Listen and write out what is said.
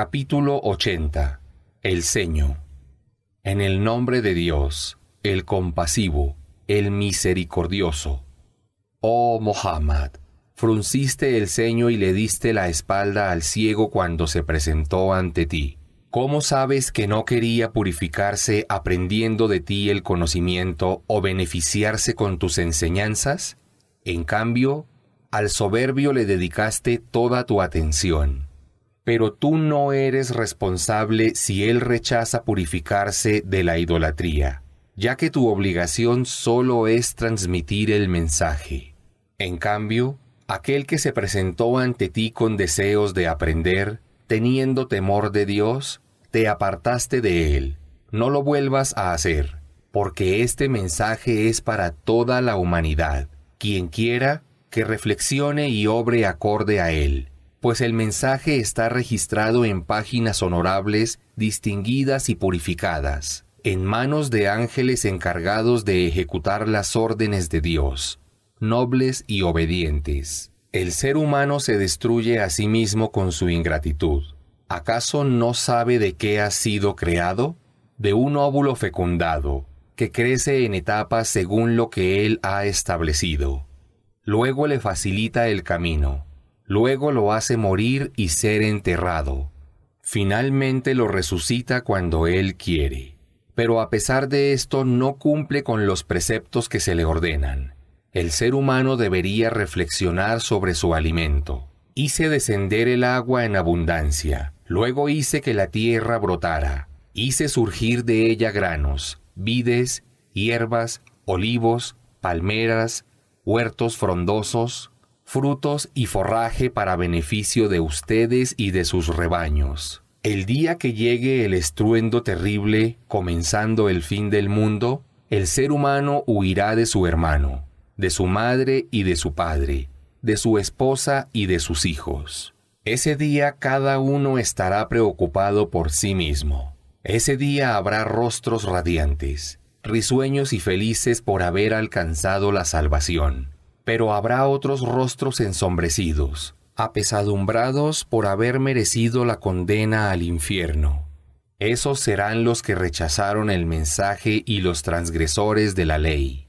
Capítulo 80 El ceño En el nombre de Dios, el compasivo, el misericordioso. Oh Mohammed, frunciste el ceño y le diste la espalda al ciego cuando se presentó ante ti. ¿Cómo sabes que no quería purificarse aprendiendo de ti el conocimiento o beneficiarse con tus enseñanzas? En cambio, al soberbio le dedicaste toda tu atención pero tú no eres responsable si él rechaza purificarse de la idolatría, ya que tu obligación solo es transmitir el mensaje. En cambio, aquel que se presentó ante ti con deseos de aprender, teniendo temor de Dios, te apartaste de él. No lo vuelvas a hacer, porque este mensaje es para toda la humanidad, quien quiera que reflexione y obre acorde a él pues el mensaje está registrado en páginas honorables, distinguidas y purificadas, en manos de ángeles encargados de ejecutar las órdenes de Dios, nobles y obedientes. El ser humano se destruye a sí mismo con su ingratitud. ¿Acaso no sabe de qué ha sido creado? De un óvulo fecundado, que crece en etapas según lo que él ha establecido. Luego le facilita el camino luego lo hace morir y ser enterrado. Finalmente lo resucita cuando Él quiere. Pero a pesar de esto no cumple con los preceptos que se le ordenan. El ser humano debería reflexionar sobre su alimento. Hice descender el agua en abundancia, luego hice que la tierra brotara, hice surgir de ella granos, vides, hierbas, olivos, palmeras, huertos frondosos, frutos y forraje para beneficio de ustedes y de sus rebaños. El día que llegue el estruendo terrible, comenzando el fin del mundo, el ser humano huirá de su hermano, de su madre y de su padre, de su esposa y de sus hijos. Ese día cada uno estará preocupado por sí mismo. Ese día habrá rostros radiantes, risueños y felices por haber alcanzado la salvación pero habrá otros rostros ensombrecidos, apesadumbrados por haber merecido la condena al infierno. Esos serán los que rechazaron el mensaje y los transgresores de la ley.